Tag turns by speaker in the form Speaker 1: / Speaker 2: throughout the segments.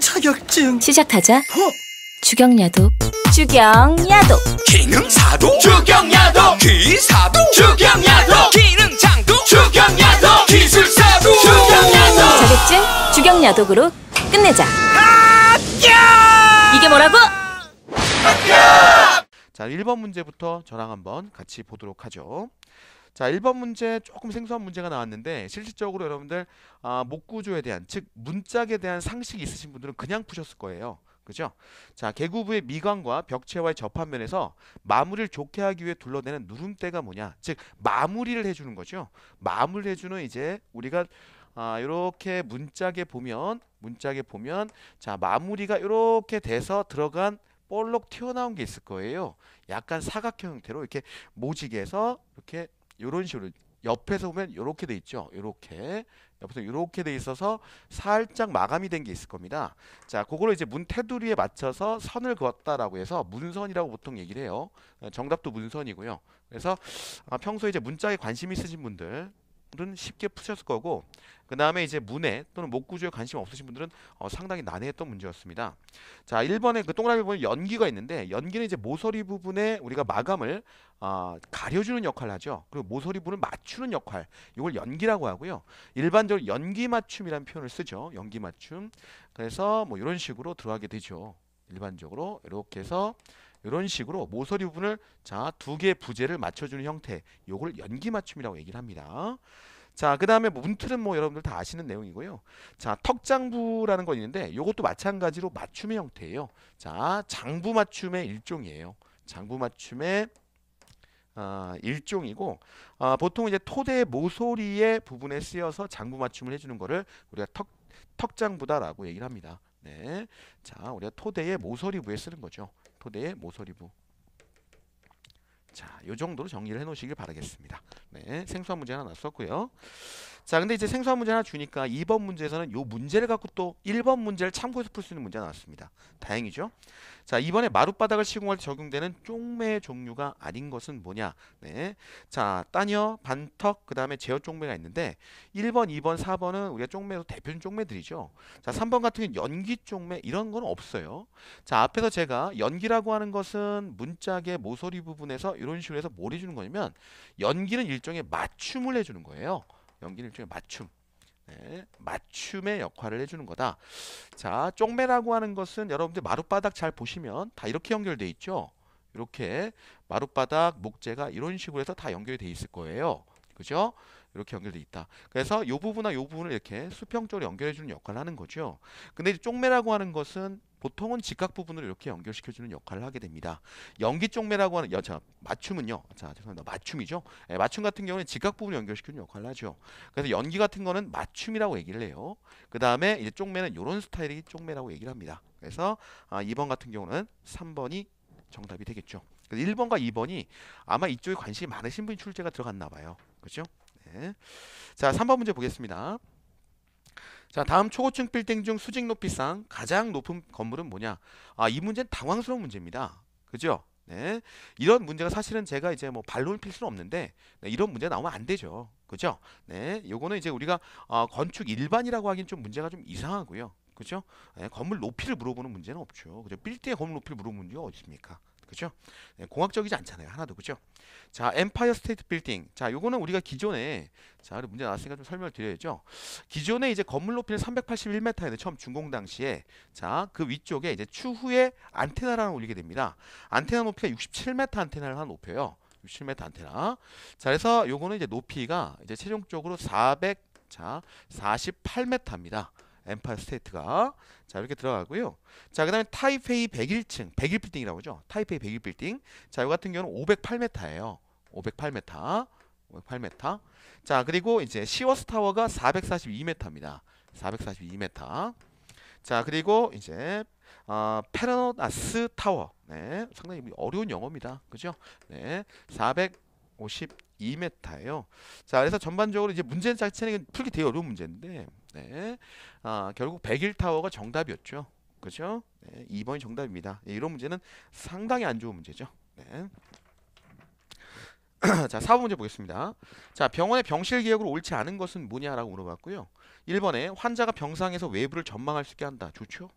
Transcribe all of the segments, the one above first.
Speaker 1: 자격증 시작하자 어? 주경야도 주경야도 기능사도 주경야도 기사도 주경야도 기능장도 주경야도 기술사도 주경야도 자격증 주경야독으로 끝내자 합 이게 뭐라고? 합자 1번 문제부터 저랑 한번 같이 보도록 하죠 자 1번 문제 조금 생소한 문제가 나왔는데 실질적으로 여러분들 아, 목구조에 대한 즉 문짝에 대한 상식이 있으신 분들은 그냥 푸셨을 거예요. 그죠? 자, 개구부의 미관과 벽체와의 접합면에서 마무리를 좋게 하기 위해 둘러대는 누름대가 뭐냐? 즉 마무리를 해주는 거죠. 마무리를 해주는 이제 우리가 아, 이렇게 문짝에 보면 문짝에 보면 자 마무리가 이렇게 돼서 들어간 볼록 튀어나온 게 있을 거예요. 약간 사각형 형태로 이렇게 모직에서 이렇게 이런 식으로 옆에서 보면 이렇게 돼 있죠. 이렇게 옆에서 이렇게 돼 있어서 살짝 마감이 된 게 있을 겁니다. 자, 그거를 이제 문 테두리에 맞춰서 선을 그었다라고 해서 문선이라고 보통 얘기를 해요. 정답도 문선이고요. 그래서 평소에 이제 문자에 관심 있으신 분들 은 쉽게 푸셨을 거고 그 다음에 이제 문에 또는 목구조에 관심 없으신 분들은 어, 상당히 난해했던 문제였습니다. 자 1번에 그 동그라미 보면 연기가 있는데 연기는 이제 모서리 부분에 우리가 마감을 어, 가려주는 역할을 하죠. 그리고 모서리부분을 맞추는 역할. 이걸 연기라고 하고요. 일반적으로 연기 맞춤이라는 표현을 쓰죠. 연기 맞춤. 그래서 뭐 이런 식으로 들어가게 되죠. 일반적으로 이렇게 해서 이런 식으로 모서리 부분을 자 두 개의 부재를 맞춰주는 형태. 이걸 연기 맞춤이라고 얘기를 합니다. 자, 그 다음에 뭐 문틀은 뭐 여러분들 다 아시는 내용이고요. 자, 턱장부라는 건 있는데 이것도 마찬가지로 맞춤의 형태예요. 자, 장부 맞춤의 일종이에요. 장부 맞춤의 아, 일종이고 아, 보통 이제 토대 모서리의 부분에 쓰여서 장구 맞춤을 해주는 것을 우리가 턱, 턱장부다라고 얘기를 합니다. 네, 자 우리가 토대의 모서리부에 쓰는 거죠. 토대의 모서리부. 자, 요 정도로 정리를 해놓으시길 바라겠습니다. 네, 생소한 문제 하나 났었고요. 자 근데 이제 생소한 문제 하나 주니까 2번 문제에서는 요 문제를 갖고 또 1번 문제를 참고해서 풀 수 있는 문제가 나왔습니다. 다행이죠. 자 이번에 마룻바닥을 시공할 때 적용되는 쪽매 종류가 아닌 것은 뭐냐. 네. 자 따녀, 반턱, 그 다음에 제어 쪽매가 있는데 1번, 2번, 4번은 우리가 쪽매에서 대표적인 쪽매들이죠. 자 3번 같은 경우는 연기 쪽매 이런 건 없어요. 자 앞에서 제가 연기라고 하는 것은 문짝의 모서리 부분에서 이런 식으로 해서 뭘 해주는 거냐면 연기는 일종의 맞춤을 해주는 거예요. 연기는 일종의 맞춤. 네, 맞춤의 역할을 해주는 거다. 자, 쪽매라고 하는 것은 여러분들 마룻바닥 잘 보시면 다 이렇게 연결돼 있죠. 이렇게 마룻바닥 목재가 이런 식으로 해서 다 연결이 돼 있을 거예요. 그죠? 이렇게 연결돼 있다. 그래서 이 부분과 이 부분을 이렇게 수평적으로 연결해 주는 역할을 하는 거죠. 근데 쪽매라고 하는 것은 보통은 직각 부분을 이렇게 연결시켜 주는 역할을 하게 됩니다. 연기 쪽매라고 하는 여자 맞춤은요. 자, 죄송합니다. 맞춤이죠. 예, 맞춤 같은 경우는 직각 부분을 연결시켜 주는 역할을 하죠. 그래서 연기 같은 거는 맞춤이라고 얘기를 해요. 그다음에 이제 쪽매는 요런 스타일이 쪽매라고 얘기를 합니다. 그래서 아, 2번 같은 경우는 3번이 정답이 되겠죠. 1번과 2번이 아마 이쪽에 관심이 많으신 분이 출제가 들어갔나 봐요. 그죠? 네. 자, 3번 문제 보겠습니다. 자, 다음 초고층 빌딩 중 수직 높이상 가장 높은 건물은 뭐냐? 아, 이 문제는 당황스러운 문제입니다. 그죠? 네. 이런 문제가 사실은 제가 이제 뭐 반론을 필 수는 없는데 네, 이런 문제 나오면 안 되죠. 그죠? 네. 요거는 이제 우리가 어, 건축 일반이라고 하긴 좀 문제가 좀 이상하고요. 그죠? 네, 건물 높이를 물어보는 문제는 없죠. 그죠? 빌딩의 건물 높이를 물어보는 문제가 어디 있습니까? 그죠? 네, 공학적이지 않잖아요. 하나도 그죠? 자, 엠파이어 스테이트 빌딩. 자, 요거는 우리가 기존에 자, 문제 나왔으니까 좀 설명을 드려야죠. 기존에 이제 건물 높이는 381m인데 처음 준공 당시에 자, 그 위쪽에 이제 추후에 안테나를 올리게 됩니다. 안테나 높이가 67m 안테나를 하나 높여요. 67m 안테나. 자, 그래서 요거는 이제 높이가 이제 최종적으로 400 자, 48m입니다. 엠파 스테이트가 자 이렇게 들어가고요. 자 그다음에 타이페이 101층 101빌딩이라고 하죠 타이페이 101빌딩 자이거 같은 경우는 508m예요. 508m 508m 자 그리고 이제 시워스 타워가 442m입니다. 442m 자 그리고 이제 어, 페르노나스 타워 네 상당히 어려운 영어입니다. 그죠? 네 452m예요. 자 그래서 전반적으로 이제 문제 자체는 풀기 되게 어려운 문제인데 네. 아, 결국 백일 타워가 정답이었죠. 그죠? 렇 네, 2번이 정답입니다. 네, 이런 문제는 상당히 안 좋은 문제죠. 네. 자, 4번 문제 보겠습니다. 자, 병원의 병실 기획으로 옳지 않은 것은 뭐냐라고 물어봤고요. 1번에 환자가 병상에서 외부를 전망할 수 있게 한다. 좋죠?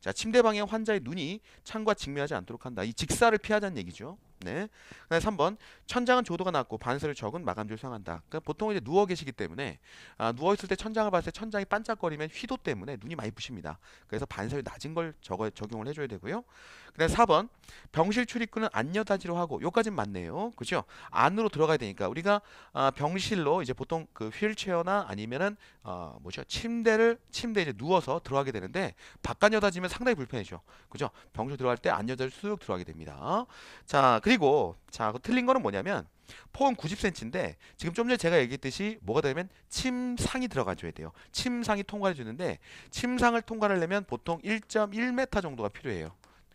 Speaker 1: 자, 침대방에 환자의 눈이 창과 직면하지 않도록 한다. 이 직사를 피하자는 얘기죠. 네. 그다음에 3번 천장은 조도가 낮고 반사를 적은 마감줄 상한다. 그러니까 보통 이제 누워 계시기 때문에 아, 누워 있을 때 천장을 봤을 때 천장이 반짝거리면 휘도 때문에 눈이 많이 부십니다. 그래서 반사율 낮은 걸 적어, 적용을 해줘야 되고요. 그다음 4번 병실 출입구는 안녀 단지로 하고 요까진 맞네요. 그죠? 안으로 들어가야 되니까 우리가 아, 병실로 이제 보통 그 휠체어나 아니면은 어, 뭐죠? 침대를 침대에 이제 누워서 들어가게 되는데 바깥 여다지면 상당히 불편해죠. 그죠? 병실 들어갈 때 안여자를 쑥 들어가게 됩니다. 자, 그리고 자, 그 틀린 거는 뭐냐면 폭은 90cm인데 지금 좀 전에 제가 얘기했듯이 뭐가 되면 침상이 들어가줘야 돼요. 침상이 통과해 주는데 침상을 통과를내면 보통 1.1m 정도가 필요해요.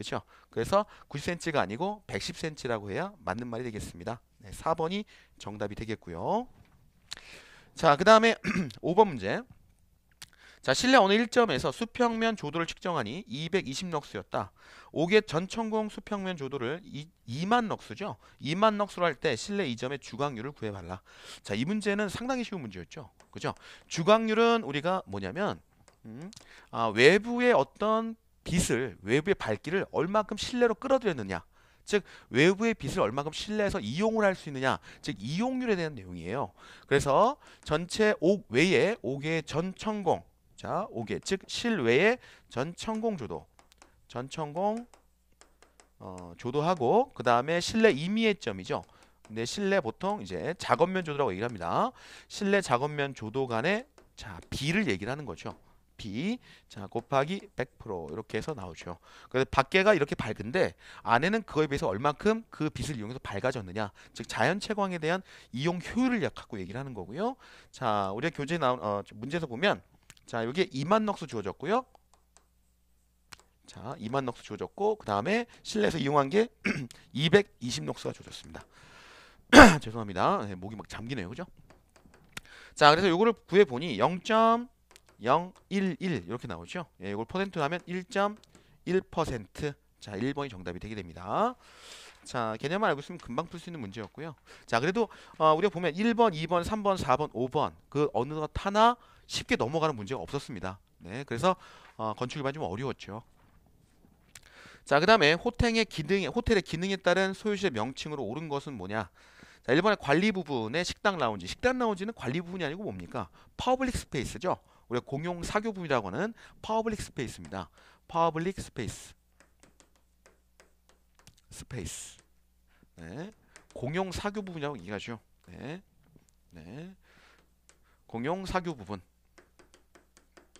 Speaker 1: 그렇죠? 그래서 90cm가 아니고 110cm라고 해야 맞는 말이 되겠습니다. 네, 4번이 정답이 되겠고요. 자, 그 다음에 5번 문제. 자, 실내 어느 1점에서 수평면 조도를 측정하니 220럭스였다. 옥의 전천공 수평면 조도를 2, 만 럭스죠. 2만 럭스로 할 때 실내 2점의 주광률을 구해봐라. 자, 이 문제는 상당히 쉬운 문제였죠. 그죠? 주광률은 우리가 뭐냐면 음, 아, 외부의 어떤 빛을 외부의 밝기를 얼만큼 실내로 끌어들였느냐 즉 외부의 빛을 얼만큼 실내에서 이용을 할 수 있느냐 즉 이용률에 대한 내용이에요 그래서 전체 옥 외에 옥의 전천공 자 옥의 즉 실외의 전천공 조도 전천공 어, 조도하고 그 다음에 실내 임의의 점이죠 근데 실내 보통 이제 작업면 조도라고 얘기를 합니다 실내 작업면 조도 간의 자 비를 얘기를 하는 거죠 p 자 곱하기 100% 이렇게 해서 나오죠. 그래서 밖에가 이렇게 밝은데 안에는 그거에 비해서 얼만큼그 빛을 이용해서 밝아졌느냐 즉 자연 채광에 대한 이용 효율을 약하고 얘기를 하는 거고요. 자 우리가 교재 나온 어, 문제에서 보면 자 여기에 2만 럭스 주어졌고요. 자 2만 럭스 주어졌고 그 다음에 실내에서 이용한 게 220 럭스가 주어졌습니다. 죄송합니다. 네, 목이 막 잠기네요. 그죠? 자 그래서 요거를 구해보니 0. 0 1 1 이렇게 나오죠. 예, 이걸 퍼센트로 하면 1.1%. 자, 1번이 정답이 되게 됩니다. 자, 개념만 알고 있으면 금방 풀 수 있는 문제였고요. 자, 그래도 어, 우리가 보면 1번, 2번, 3번, 4번, 5번 그 어느 것 하나 쉽게 넘어가는 문제가 없었습니다. 네, 그래서 어, 건축 일반 좀 어려웠죠. 자, 그 다음에 호텔의 기능, 에 호텔의 기능에 따른 소유실의 명칭으로 옳은 것은 뭐냐? 자, 1번의 관리 부분의 식당 라운지. 식당 라운지는 관리 부분이 아니고 뭡니까? 퍼블릭 스페이스죠. 우리가 공용 사교부이라고 하는 파블릭 스페이스입니다. 파블릭 스페이스 스페이스 네. 공용 사교 부분이라고 얘기하죠. 네. 네. 공용 사교 부분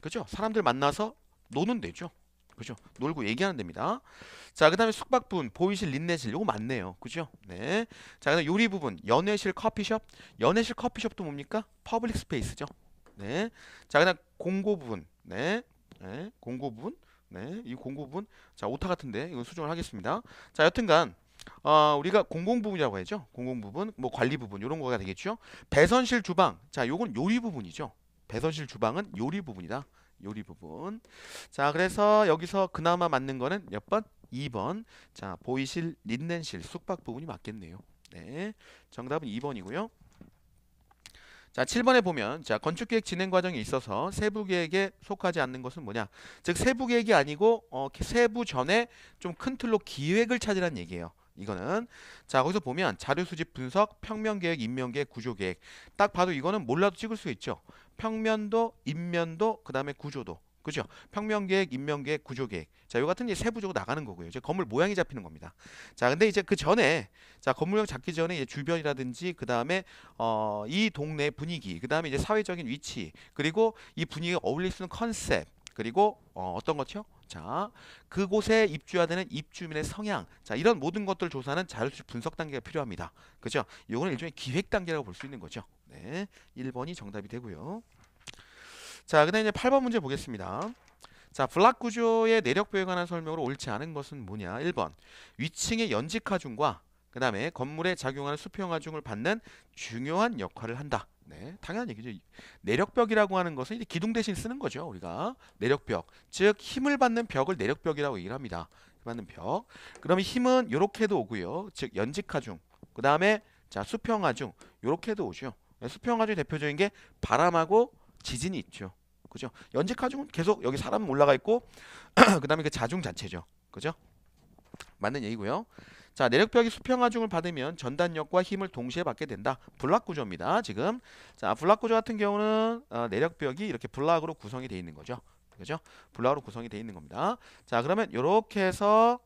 Speaker 1: 그죠? 사람들 만나서 노는 데죠. 그죠? 놀고 얘기하는 데입니다. 자, 그 다음에 숙박 부분, 보이실, 린내실, 요거 맞네요. 그죠? 네. 자, 그 다음에 요리 부분, 연회실, 커피숍. 연회실, 커피숍도 뭡니까? 퍼블릭 스페이스죠. 네. 자, 그냥 공고 부분. 네. 네. 공고 부분. 네. 이 공고 부분. 자, 오타 같은데 이건 수정을 하겠습니다. 자, 여튼간 어, 우리가 공공 부분이라고 해죠. 공공 부분, 뭐 관리 부분 이런 거가 되겠죠. 배선실 주방. 자, 요건 요리 부분이죠. 배선실 주방은 요리 부분이다. 요리 부분. 자, 그래서 여기서 그나마 맞는 거는 몇 번? 2번. 자, 보이실, 린넨실, 숙박 부분이 맞겠네요. 네. 정답은 2번이고요. 자, 7번에 보면 자, 건축 계획 진행 과정에 있어서 세부 계획에 속하지 않는 것은 뭐냐? 즉 세부 계획이 아니고 어, 세부 전에 좀 큰 틀로 기획을 찾으란 얘기예요. 이거는 자 거기서 보면 자료 수집 분석 평면 계획 인면 계획 구조 계획 딱 봐도 이거는 몰라도 찍을 수 있죠 평면도 인면도 그 다음에 구조도 그죠? 평면 계획, 인면 계획, 구조 계획. 자, 요 같은 게 세부적으로 나가는 거고요. 이제 건물 모양이 잡히는 겁니다. 자, 근데 이제 그 전에 자, 건물형 잡기 전에 이제 주변이라든지 그다음에 어, 이 동네 분위기, 그다음에 이제 사회적인 위치, 그리고 이 분위기에 어울릴 수 있는 컨셉, 그리고 어, 어떤 것이요? 자, 그곳에 입주해야 되는 입주민의 성향. 자, 이런 모든 것들 조사는 자율주 분석 단계가 필요합니다. 그죠? 요거는 일종의 기획 단계라고 볼 수 있는 거죠. 네. 1번이 정답이 되고요. 자, 그다음 이제 8번 문제 보겠습니다. 자, 블락 구조의 내력 표에 관한 설명으로 옳지 않은 것은 뭐냐? 1번. 위층의 연직하중과 그다음에 건물에 작용하는 수평하중을 받는 중요한 역할을 한다. 네, 당연한 얘기죠. 내력벽이라고 하는 것은 이제 기둥 대신 쓰는 거죠. 우리가 내력벽, 즉 힘을 받는 벽을 내력벽이라고 얘기를 합니다. 받는 벽. 그러면 힘은 이렇게도 오고요. 즉 연직하중, 그 다음에 자 수평하중, 이렇게도 오죠. 네, 수평하중 대표적인 게 바람하고 지진이 있죠. 그죠? 연직 하중은 계속 여기 사람 올라가 있고 그다음에 그 자중 자체죠. 그죠? 맞는 얘기고요. 자, 내력벽이 수평하중을 받으면 전단력과 힘을 동시에 받게 된다. 블락 구조입니다. 지금 자, 블락 구조 같은 경우는 어, 내력벽이 이렇게 블락으로 구성이 되어 있는 거죠. 그죠? 블락으로 구성이 되어 있는 겁니다. 자, 그러면 이렇게 해서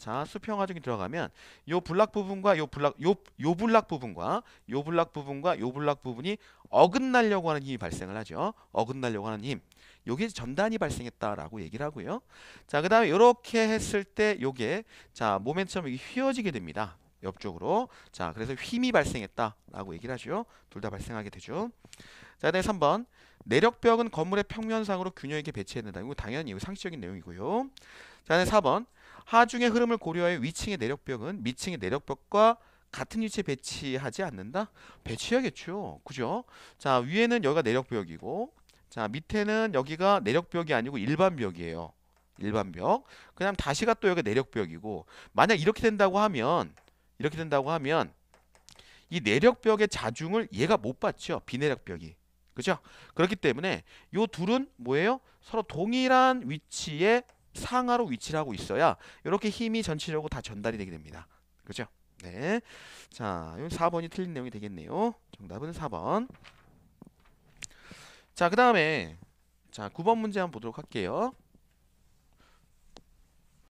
Speaker 1: 자, 수평화중이 들어가면 요 블락 부분과 요 블락 요요 블락 부분과 요 블락 부분과 요 블락 부분이 어긋나려고 하는 힘이 발생을 하죠. 어긋나려고 하는 힘. 요게 전단이 발생했다라고 얘기를 하고요. 자, 그다음에 이렇게 했을 때 요게 자, 모멘텀이 휘어지게 됩니다. 옆쪽으로. 자, 그래서 힘이 발생했다라고 얘기를 하죠. 둘 다 발생하게 되죠. 자, 그다음 3번. 내력벽은 건물의 평면상으로 균형 있게 배치해야 된다. 이거 당연히 상식적인 내용이고요. 자, 그다음 4번. 하중의 흐름을 고려해 위층의 내력벽은 미층의 내력벽과 같은 위치에 배치하지 않는다? 배치해야겠죠. 그죠? 자, 위에는 여기가 내력벽이고 자, 밑에는 여기가 내력벽이 아니고 일반벽이에요. 일반벽. 그다음 다시가 또 여기 가 내력벽이고 만약 이렇게 된다고 하면 이렇게 된다고 하면 이 내력벽의 자중을 얘가 못 받죠. 비내력벽이. 그죠? 그렇기 때문에 요 둘은 뭐예요? 서로 동일한 위치에 상하로 위치를 하고 있어야 이렇게 힘이 전체적으로 다 전달이 되게 됩니다. 그죠? 네. 자, 4번이 틀린 내용이 되겠네요. 정답은 4번. 자, 그 다음에 자, 9번 문제 한번 보도록 할게요.